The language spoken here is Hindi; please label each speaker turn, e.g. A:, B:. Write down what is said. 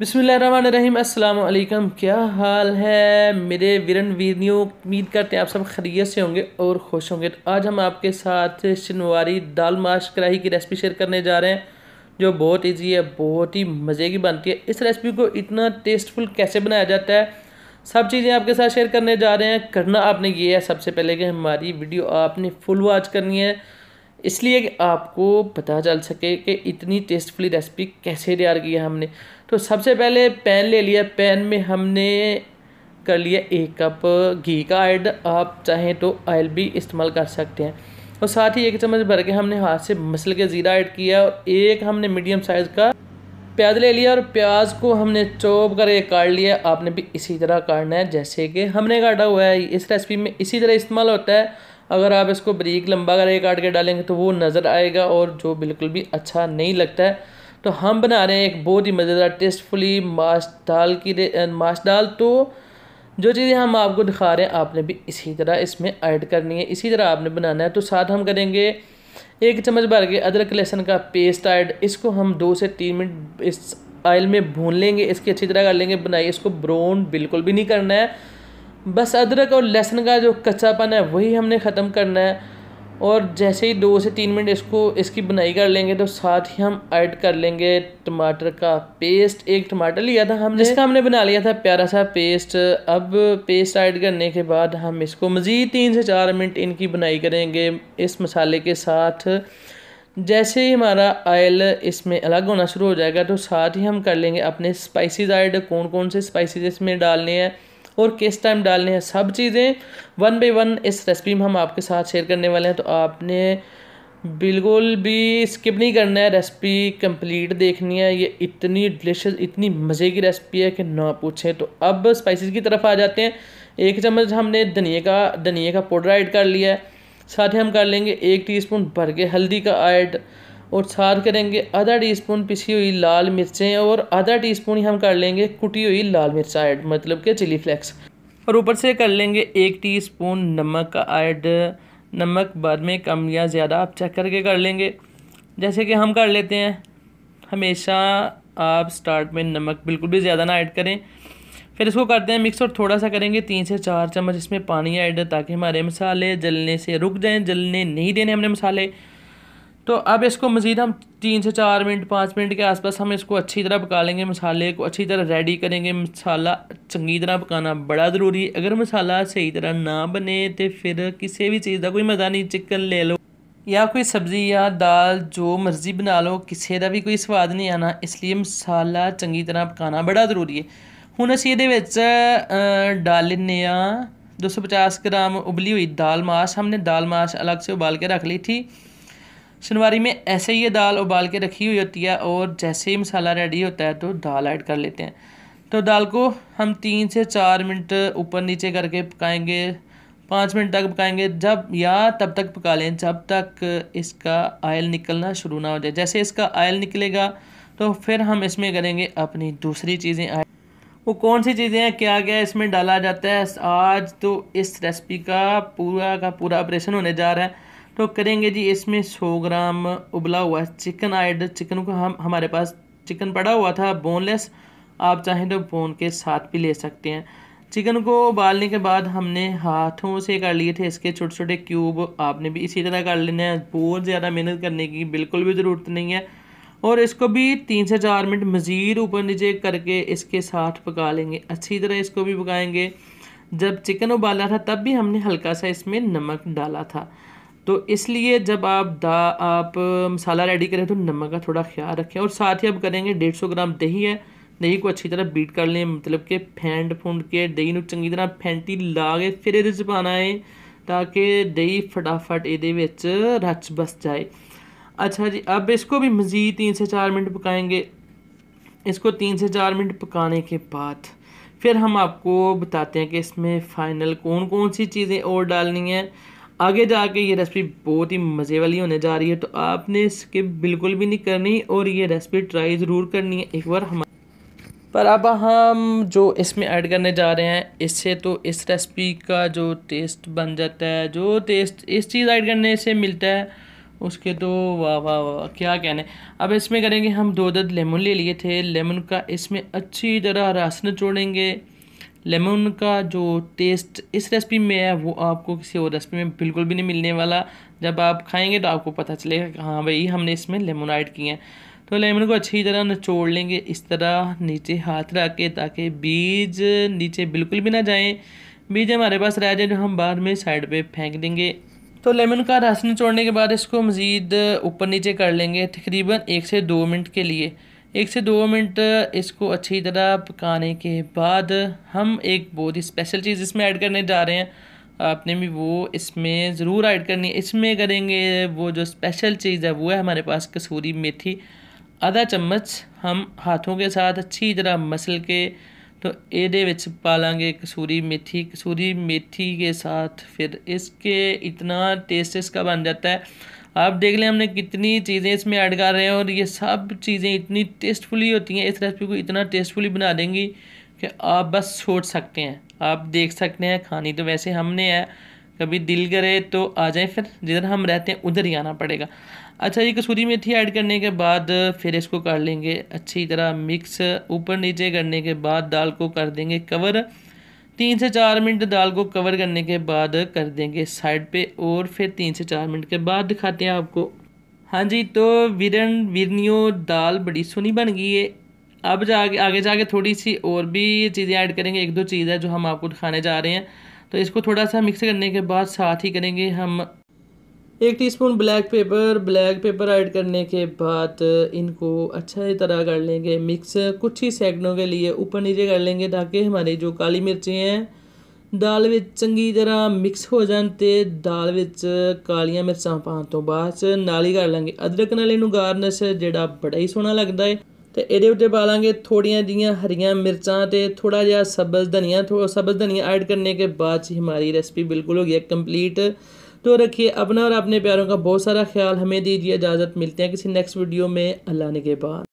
A: बसमीम अल्लाम क्या हाल है मेरे वीरन वीरनियों उम्मीद करते हैं आप सब खरीत से होंगे और खुश होंगे तो आज हम आपके साथ शनवारी दाल माश कढ़ाई की रेसिपी शेयर करने जा रहे हैं जो बहुत इजी है बहुत ही मज़े की बनती है इस रेसिपी को इतना टेस्टफुल कैसे बनाया जाता है सब चीज़ें आपके साथ शेयर करने जा रहे हैं करना आपने ये है सबसे पहले कि हमारी वीडियो आपने फुल वॉच करनी है इसलिए कि आपको पता चल सके कि इतनी टेस्टफुली रेसिपी कैसे तैयार की है हमने तो सबसे पहले पैन ले लिया पैन में हमने कर लिया एक कप घी का ऐड आप चाहें तो ऑयल भी इस्तेमाल कर सकते हैं और साथ ही एक चम्मच भर के हमने हाथ से मसल के ज़ीरा ऐड किया और एक हमने मीडियम साइज़ का प्याज ले लिया और प्याज को हमने कर एक काट लिया आपने भी इसी तरह काटना है जैसे कि हमने काटा हुआ है इस रेसिपी में इसी तरह इस्तेमाल होता है अगर आप इसको ब्रीक लंबा करके काट के डालेंगे तो वो नज़र आएगा और जो बिल्कुल भी अच्छा नहीं लगता है तो हम बना रहे हैं एक बहुत ही मज़ेदार टेस्टफुली माश दाल की माश दाल तो जो चीज़ें हम आपको दिखा रहे हैं आपने भी इसी तरह इसमें ऐड करनी है इसी तरह आपने बनाना है तो साथ हम करेंगे एक चम्मच भर के अदरक लहसुन का पेस्ट ऐड इसको हम दो से तीन मिनट इस ऑयल में भून लेंगे इसकी अच्छी तरह कर लेंगे बनाइए इसको ब्राउन बिल्कुल भी नहीं करना है बस अदरक और लहसुन का जो कच्चापन है वही हमने ख़त्म करना है और जैसे ही दो से तीन मिनट इसको इसकी बनाई कर लेंगे तो साथ ही हम ऐड कर लेंगे टमाटर का पेस्ट एक टमाटर लिया था हमने जिसका हमने बना लिया था प्यारा सा पेस्ट अब पेस्ट ऐड करने के बाद हम इसको मज़ीद तीन से चार मिनट इनकी बनाई करेंगे इस मसाले के साथ जैसे ही हमारा आयल इसमें अलग होना शुरू हो जाएगा तो साथ ही हम कर लेंगे अपने स्पाइसीज ऐड कौन कौन से स्पाइसीज इसमें डालने हैं और किस टाइम डालने हैं सब चीज़ें वन बाई वन इस रेसिपी में हम आपके साथ शेयर करने वाले हैं तो आपने बिल्कुल भी स्किप नहीं करना है रेसिपी कंप्लीट देखनी है ये इतनी डिलीशियस इतनी मज़े की रेसिपी है कि ना पूछें तो अब स्पाइसेस की तरफ आ जाते हैं एक चम्मच हमने धनिए का धनिए का पाउडर ऐड कर लिया है साथ ही हम कर लेंगे एक टीस्पून भर के हल्दी का ऐड और साथ करेंगे आधा टीस्पून पिसी हुई लाल मिर्चें और आधा टीस्पून ही हम कर लेंगे कुटी हुई लाल मिर्च ऐड मतलब कि चिली फ्लेक्स और ऊपर से कर लेंगे एक टीस्पून नमक का ऐड नमक बाद में कम या ज़्यादा आप चेक करके कर लेंगे जैसे कि हम कर लेते हैं हमेशा आप स्टार्ट में नमक बिल्कुल भी ज़्यादा ना ऐड करें फिर इसको करते हैं मिक्स और थोड़ा सा करेंगे तीन से चार चम्मच इसमें पानी ऐड ताकि हमारे मसाले जलने से रुक जाएं जलने नहीं देने हमने मसाले तो अब इसको मज़ीद हम तीन से चार मिनट पाँच मिनट के आसपास हम इसको अच्छी तरह पका लेंगे मसाले को अच्छी तरह रेडी करेंगे मसाला चंगी तरह पकाना बड़ा ज़रूरी अगर मसाला सही तरह ना बने तो फिर किसी भी चीज़ का कोई मज़ा नहीं चिकन ले लो या कोई सब्ज़ी या दाल जो मर्ज़ी बना लो किसी का भी कोई स्वाद नहीं आना इसलिए मसाला चंगी तरह पकाना बड़ा ज़रूरी है हूँ असं ये ਇਹਦੇ ਵਿੱਚ दो सौ ਆ 250 उबली हुई दाल माश हमने दाल माश अलग से उबाल के रख ली थी शनवारी में ऐसे ही ये दाल उबाल के रखी हुई होती है और जैसे ही मसाला रेडी होता है तो दाल ऐड कर लेते हैं तो दाल को हम तीन से चार मिनट ऊपर नीचे करके पकाएंगे पाँच मिनट तक पकाएंगे जब या तब तक पका लें जब तक इसका आयल निकलना शुरू ना हो जाए जैसे इसका आयल निकलेगा तो फिर हम इसमें करेंगे अपनी दूसरी चीज़ें वो कौन सी चीज़ें हैं क्या क्या इसमें डाला जाता है आज तो इस रेसिपी का पूरा का पूरा ऑपरेशन होने जा रहा है तो करेंगे जी इसमें सौ ग्राम उबला हुआ चिकन आइड चिकन को हम हमारे पास चिकन पड़ा हुआ था बोनलेस आप चाहें तो बोन के साथ भी ले सकते हैं चिकन को उबालने के बाद हमने हाथों से कर लिए थे इसके छोटे छोटे क्यूब आपने भी इसी तरह कर लेने हैं बहुत ज़्यादा मेहनत करने की बिल्कुल भी ज़रूरत नहीं है और इसको भी तीन से चार मिनट मज़ीद ऊपर नीचे करके इसके साथ पका लेंगे अच्छी तरह इसको भी पकाएंगे जब चिकन उबाला था तब भी हमने हल्का सा इसमें नमक डाला था तो इसलिए जब आप दा आप मसाला रेडी करें तो नमक का थोड़ा ख्याल रखें और साथ ही आप करेंगे डेढ़ सौ ग्राम दही है दही को अच्छी तरह बीट कर लें मतलब कि फेंट फूंट के दही चंकी तरह फेंटी ला के फिर ये पाना है ताकि दही फटाफट ये रच बस जाए अच्छा जी अब इसको भी मज़ीद तीन से चार मिनट पकाएंगे इसको तीन से चार मिनट पकाने के बाद फिर हम आपको बताते हैं कि इसमें फ़ाइनल कौन कौन सी चीज़ें और डालनी हैं आगे जाके ये रेसिपी बहुत ही मज़े वाली होने जा रही है तो आपने स्किप बिल्कुल भी नहीं करनी और ये रेसिपी ट्राई ज़रूर करनी है एक बार हम पर अब हम जो इसमें ऐड करने जा रहे हैं इससे तो इस रेसिपी का जो टेस्ट बन जाता है जो टेस्ट इस चीज़ ऐड करने से मिलता है उसके तो वाह वाह वाह क्या कहने अब इसमें करेंगे हम दो दर्द लेमन ले लिए थे लेमन का इसमें अच्छी तरह रस निचोड़ेंगे लेमन का जो टेस्ट इस रेसिपी में है वो आपको किसी और रेसिपी में बिल्कुल भी नहीं मिलने वाला जब आप खाएंगे तो आपको पता चलेगा कि हाँ भाई हमने इसमें लेमन ऐड किए हैं तो लेमन को अच्छी तरह निचोड़ लेंगे इस तरह नीचे हाथ रख के ताकि बीज नीचे बिल्कुल भी ना जाएँ बीज हमारे पास रह जाए जो हम बाद में साइड पर फेंक देंगे तो लेमन का रस निचोड़ने के बाद इसको मज़ीद ऊपर नीचे कर लेंगे तकरीबन एक से दो मिनट के लिए एक से दो मिनट इसको अच्छी तरह पकाने के बाद हम एक बहुत ही स्पेशल चीज़ इसमें ऐड करने जा रहे हैं आपने भी वो इसमें ज़रूर ऐड करनी है इसमें करेंगे वो जो स्पेशल चीज़ है वो है हमारे पास कसूरी मेथी आधा चम्मच हम हाथों के साथ अच्छी तरह मसल के तो ਇਹਦੇ पा लेंगे कसूरी मेथी कसूरी मेथी के साथ फिर इसके इतना टेस्ट इसका बन जाता है आप देख लें हमने कितनी चीज़ें इसमें ऐड कर रहे हैं और ये सब चीज़ें इतनी टेस्टफुली होती हैं इस रेसिपी को इतना टेस्टफुली बना देंगी कि आप बस सोच सकते हैं आप देख सकते हैं खानी तो वैसे हमने है कभी दिल करे तो आ जाए फिर जिधर हम रहते हैं उधर ही आना पड़ेगा अच्छा ये कसूरी मेथी ऐड करने के बाद फिर इसको कर लेंगे अच्छी तरह मिक्स ऊपर नीचे करने के बाद दाल को कर देंगे कवर तीन से चार मिनट दाल को कवर करने के बाद कर देंगे साइड पे और फिर तीन से चार मिनट के बाद दिखाते हैं आपको हाँ जी तो विरन विरनियो दाल बड़ी सोनी बन गई है अब जाके आगे जाके थोड़ी सी और भी चीज़ें ऐड करेंगे एक दो चीज़ है जो हम आपको दिखाने जा रहे हैं तो इसको थोड़ा सा मिक्स करने के बाद साथ ही करेंगे हम एक teaspoon black pepper black pepper add करने के बाद इनको अच्छा तरह कर लेंगे मिक्स कुछ ही सेकंडों के लिए ऊपर नीचे कर लेंगे ताकि हमारी जो काली मिर्चें हैं ਦਾਲ ਵਿੱਚ ਚੰਗੀ ਤਰ੍ਹਾਂ ਮਿਕਸ ਹੋ ਜਾਣ ਤੇ ਦਾਲ ਵਿੱਚ ਕਾਲੀਆਂ ਮਿਰਚਾਂ ਪਾਉਣ ਤੋਂ ਬਾਅਦ ਨਾਲ ਹੀ ਕਰ ਲਾਂਗੇ ਅਦਰਕ ਨਾਲ ਇਹਨੂੰ ਗਾਰਨਿਸ਼ ਜਿਹੜਾ ਬੜਾ ਹੀ ਸੋਹਣਾ ਲੱਗਦਾ ਹੈ ਤੇ ਇਹਦੇ ਉੱਤੇ ਪਾ ਲਾਂਗੇ ਥੋੜੀਆਂ ਜੀਆਂ ਹਰੀਆਂ ਮਿਰਚਾਂ ਤੇ ਥੋੜਾ ਜਿਹਾ ਸਬਜ਼ ਧਨੀਆ ਥੋੜਾ ਸਬਜ਼ ਧਨੀਆ ਐਡ ਕਰਨੇ ਕੇ ਬਾਅਦ ਹੀ ਹਮਾਰੀ ਰੈਸਪੀ ਬਿਲਕੁਲ ਹੋ ਗਈ ਹੈ ਕੰਪਲੀਟ तो रखिए अपना और अपने प्यारों का बहुत सारा ख्याल हमें दीजिए इजाज़त मिलते हैं किसी नेक्स्ट वीडियो में अल्लाह ने के बाद